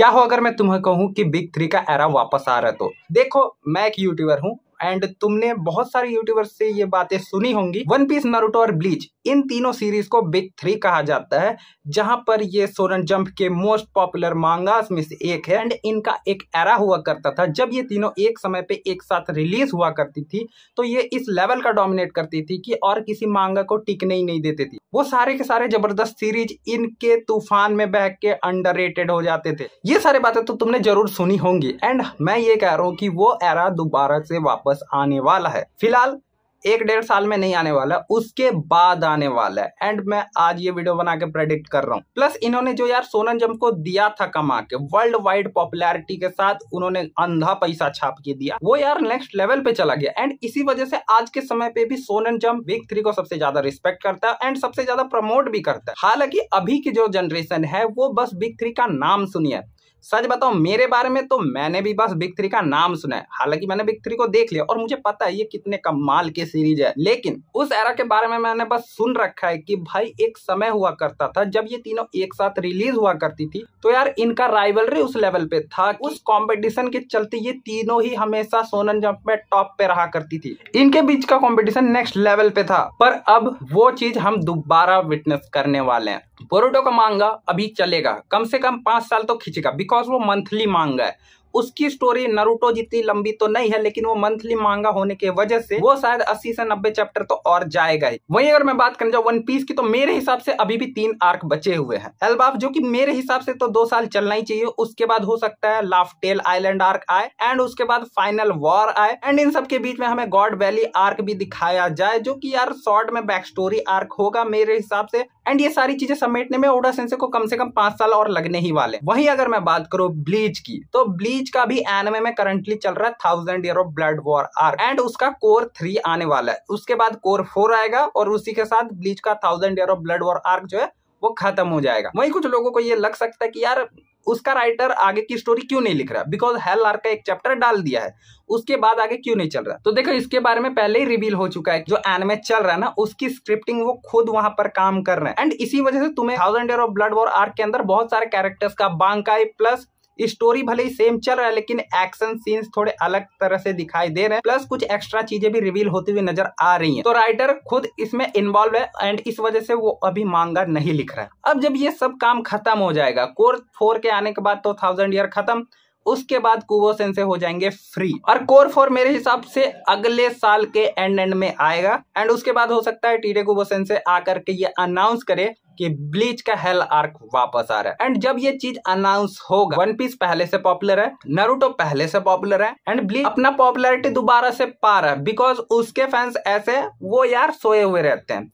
क्या हो अगर मैं तुम्हें कहूँ कि बिग थ्री का एरा वापस आ रहा है तो देखो मैं एक यूट्यूबर हूँ एंड तुमने बहुत सारे यूट्यूबर्स से ये बातें सुनी होंगी वन पीस नारुतो और ब्लीच इन तीनों सीरीज को बिग थ्री कहा जाता है जहां पर ये सोरन जंप के मोस्ट पॉपुलर मांगास में से एक है एंड इनका एक एरा हुआ करता था जब ये तीनों एक समय पे एक साथ रिलीज हुआ करती थी तो ये इस लेवल का डोमिनेट करती थी कि और किसी मांगा को टिकने ही नहीं देती थी वो सारे के सारे जबरदस्त सीरीज इनके तूफान में बह के अंडर हो जाते थे ये सारी बातें तो तुमने जरूर सुनी होंगी एंड मैं ये कह रहा हूँ कि वो एरा दोबारा से वापस आने वाला है फिलहाल एक डेढ़ साल में नहीं आने वाला उसके बाद आने वाला है एंड मैं आज ये वीडियो बना के प्रेडिक्ट कर रहा हूँ प्लस इन्होंने जो यार सोनम जम को दिया था कमा के वर्ल्ड वाइड पॉपुलैरिटी के साथ उन्होंने अंधा पैसा छाप के दिया वो यार नेक्स्ट लेवल पे चला गया एंड इसी वजह से आज के समय पे भी सोनम जम बिग थ्री को सबसे ज्यादा रिस्पेक्ट करता है एंड सबसे ज्यादा प्रमोट भी करता है हालांकि अभी की जो जनरेशन है वो बस बिग थ्री का नाम सुनिए सच बताओ मेरे बारे में तो मैंने भी बस बिग थ्री का नाम सुना है हालांकि मैंने बिग थ्री को देख लिया और मुझे पता है ये कितने कमाल के सीरीज है लेकिन उस एरा के बारे में मैंने बस सुन रखा है कि भाई एक समय हुआ करता था जब ये तीनों एक साथ रिलीज हुआ करती थी तो यार इनका राइवलरी उस लेवल पे था उस कॉम्पिटिशन के चलते ये तीनों ही हमेशा सोनन जम में टॉप पे रहा करती थी इनके बीच का कॉम्पिटिशन नेक्स्ट लेवल पे था पर अब वो चीज हम दोबारा विटनेस करने वाले हैं बोरोडो का मांगा अभी चलेगा कम से कम पाँच साल तो खींचेगा बिकॉज वो मंथली मांगा है उसकी स्टोरी नरूटो जितनी लंबी तो नहीं है लेकिन वो मंथली मांगा होने के वजह से वो शायद 80 से 90 चैप्टर तो और जाएगा ही वहीं अगर मैं बात करने जाऊँ वन पीस की तो मेरे हिसाब से अभी भी तीन आर्क बचे हुए हैं एल्बाफ जो कि मेरे हिसाब से तो दो साल चलना ही चाहिए उसके बाद हो सकता है लाफटेल आईलैंड आर्क आए एंड उसके बाद फाइनल वॉर आए एंड इन सबके बीच में हमें गॉड वैली आर्क भी दिखाया जाए जो की यार शॉर्ट में बैक स्टोरी आर्क होगा मेरे हिसाब से एंड ये सारी चीजें समेटने में ओडा सेंसे को कम से कम पांच साल और लगने ही वाले वही अगर मैं बात करूं ब्लीच की तो ब्लीच का भी एनमे में करंटली चल रहा है thousand year of blood war arc and उसका कोर थ्री आने वाला है उसके बाद कोर फोर आएगा और उसी के साथ ब्लीच का thousand year of blood war arc जो है वो खत्म हो जाएगा वही कुछ लोगों को ये लग सकता है कि यार उसका राइटर आगे की स्टोरी क्यों नहीं लिख रहा बिकॉज हेल आर का एक चैप्टर डाल दिया है उसके बाद आगे क्यों नहीं चल रहा तो देखो इसके बारे में पहले ही रिवील हो चुका है जो एनमे चल रहा है ना उसकी स्क्रिप्टिंग वो खुद वहां पर काम कर रहे हैं एंड इसी वजह से तुम्हें thousand of blood war arc के अंदर बहुत सारे कैरेक्टर्स का बांकाई प्लस स्टोरी भले ही सेम चल रहा है लेकिन एक्शन सीन्स थोड़े अलग तरह से दिखाई दे रहे हैं प्लस कुछ एक्स्ट्रा चीजें भी रिवील होती हुई नजर आ रही है तो राइटर खुद इसमें इन्वॉल्व है एंड इस वजह से वो अभी मांगा नहीं लिख रहा है अब जब ये सब काम खत्म हो जाएगा कोर फोर के आने के बाद तो थाउजेंड ईयर खत्म उसके बाद कुबो सेंसे हो जाएंगे फ्री और कोर फोर मेरे हिसाब से अगले साल के एंड एंड में आएगा एंड उसके बाद हो सकता है टीडे कुबो सेंसे आकर के ये अनाउंस करे कि ब्लीच का हेल आर्क वापस आ रहा है एंड जब ये चीज अनाउंस होगा वन पीस पहले से पॉपुलर है नरूटो पहले से पॉपुलर है एंड ब्लीच अपना पॉपुलरिटी दोबारा से पा रहा है बिकॉज उसके फैंस ऐसे वो यार सोए हुए रहते हैं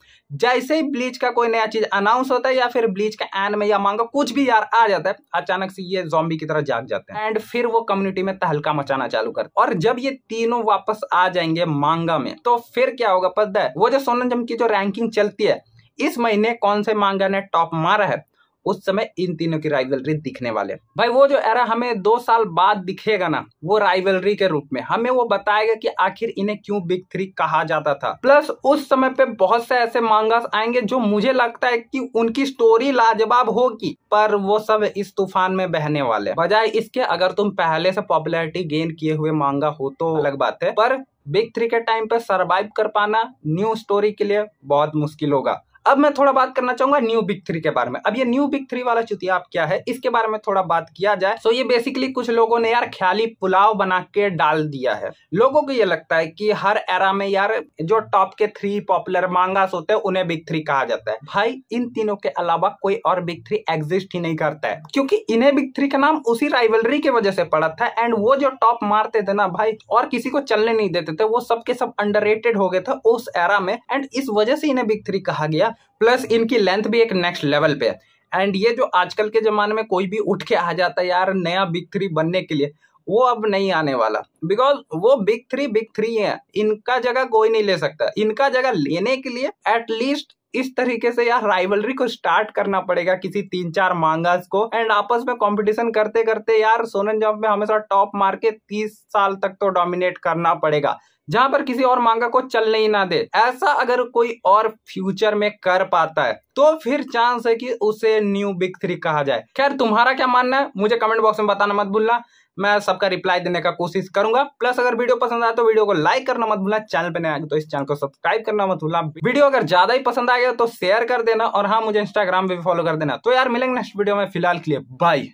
जैसे ही ब्लीच का कोई नया चीज अनाउंस होता है या फिर ब्लीच का एन में या मांगा कुछ भी यार आ जाता है अचानक से ये जॉम्बी की तरह जाग जाते हैं एंड फिर वो कम्युनिटी में तहलका मचाना चालू करते और जब ये तीनों वापस आ जाएंगे मांगा में तो फिर क्या होगा पता है वो जो सोनम जम की जो रैंकिंग चलती है इस महीने कौन से मांगा ने टॉप मारा है उस समय इन तीनों की राइवलरी दिखने वाले भाई वो जो एरा हमें दो साल बाद दिखेगा ना वो राइवलरी के रूप में हमें वो बताएगा कि आखिर इन्हें क्यों बिग थ्री कहा जाता था प्लस उस समय पे बहुत से ऐसे मांगा आएंगे जो मुझे लगता है कि उनकी स्टोरी लाजवाब होगी पर वो सब इस तूफान में बहने वाले बजाय इसके अगर तुम पहले से पॉपुलरिटी गेन किए हुए मांगा हो तो अलग बात है पर बिग थ्री के टाइम पे सरवाइव कर पाना न्यू स्टोरी के लिए बहुत मुश्किल होगा अब मैं थोड़ा बात करना चाहूंगा न्यू बिग थ्री के बारे में अब ये न्यू बिग थ्री वाला चुतिया आप क्या है इसके बारे में थोड़ा बात किया जाए तो ये बेसिकली कुछ लोगों ने यार ख्याली पुलाव बना के डाल दिया है लोगों को ये लगता है कि हर एरा में यार जो टॉप के थ्री पॉपुलर मांगास होते हैं उन्हें बिग थ्री कहा जाता है भाई इन तीनों के अलावा कोई और बिग थ्री एग्जिस्ट ही नहीं करता है क्योंकि इन्हें बिग थ्री का नाम उसी राइवलरी की वजह से पड़ा था एंड वो जो टॉप मारते थे ना भाई और किसी को चलने नहीं देते थे वो सबके सब अंडर हो गए थे उस एरा में एंड इस वजह से इन्हें बिग थ्री कहा गया प्लस इनकी लेंथ भी एक नेक्स्ट लेवल पे है एंड ये जो आजकल के ज़माने में कोई भी उठ के आ जाता है यार नया बिग थ्री बनने के लिए वो अब नहीं आने वाला बिकॉज वो बिग थ्री बिग थ्री है इनका जगह कोई नहीं ले सकता इनका जगह लेने के लिए एटलीस्ट इस तरीके से यार राइवलरी को स्टार्ट करना पड़ेगा किसी तीन चार मांगास को एंड आपस में कंपटीशन करते करते यार सोनन जॉब में हमेशा टॉप मार के तीस साल तक तो डोमिनेट करना पड़ेगा जहां पर किसी और मांगा को चलने ही ना दे ऐसा अगर कोई और फ्यूचर में कर पाता है तो फिर चांस है कि उसे न्यू बिग थ्री कहा जाए खैर तुम्हारा क्या मानना है मुझे कमेंट बॉक्स में बताना मत भूलना मैं सबका रिप्लाई देने का कोशिश करूंगा प्लस अगर वीडियो पसंद आए तो वीडियो को लाइक करना मत भूलना चैनल पर नया तो इस चैनल को सब्सक्राइब करना मत भूलना वीडियो अगर ज्यादा ही पसंद आ गया तो शेयर कर देना और हाँ मुझे इंस्टाग्राम पर भी फॉलो कर देना तो यार मिलेंगे नेक्स्ट वीडियो में फिलहाल के लिए बाय